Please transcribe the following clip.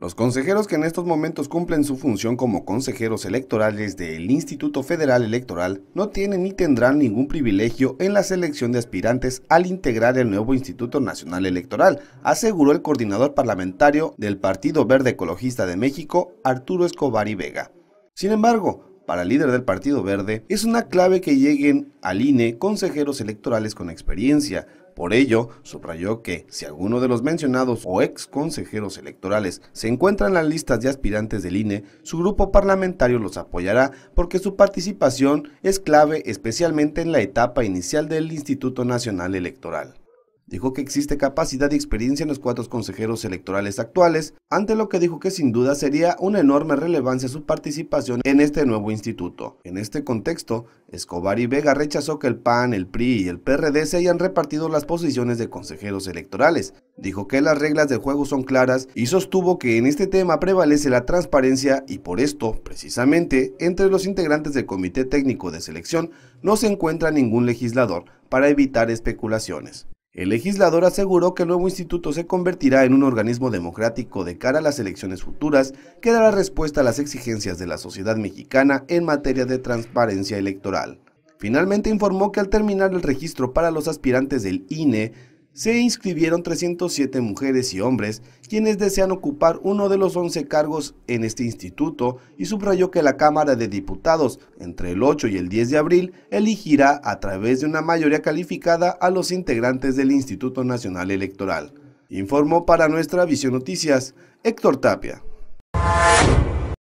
Los consejeros que en estos momentos cumplen su función como consejeros electorales del Instituto Federal Electoral no tienen ni tendrán ningún privilegio en la selección de aspirantes al integrar el nuevo Instituto Nacional Electoral, aseguró el coordinador parlamentario del Partido Verde Ecologista de México, Arturo Escobar y Vega. Sin embargo, para el líder del Partido Verde es una clave que lleguen al INE consejeros electorales con experiencia. Por ello, subrayó que si alguno de los mencionados o ex consejeros electorales se encuentra en las listas de aspirantes del INE, su grupo parlamentario los apoyará porque su participación es clave especialmente en la etapa inicial del Instituto Nacional Electoral dijo que existe capacidad y experiencia en los cuatro consejeros electorales actuales, ante lo que dijo que sin duda sería una enorme relevancia su participación en este nuevo instituto. En este contexto, Escobar y Vega rechazó que el PAN, el PRI y el PRD se hayan repartido las posiciones de consejeros electorales. Dijo que las reglas del juego son claras y sostuvo que en este tema prevalece la transparencia y por esto, precisamente, entre los integrantes del Comité Técnico de Selección no se encuentra ningún legislador para evitar especulaciones. El legislador aseguró que el nuevo instituto se convertirá en un organismo democrático de cara a las elecciones futuras que dará respuesta a las exigencias de la sociedad mexicana en materia de transparencia electoral. Finalmente informó que al terminar el registro para los aspirantes del INE, se inscribieron 307 mujeres y hombres quienes desean ocupar uno de los 11 cargos en este instituto y subrayó que la Cámara de Diputados entre el 8 y el 10 de abril elegirá a través de una mayoría calificada a los integrantes del Instituto Nacional Electoral. Informó para nuestra Visión Noticias Héctor Tapia.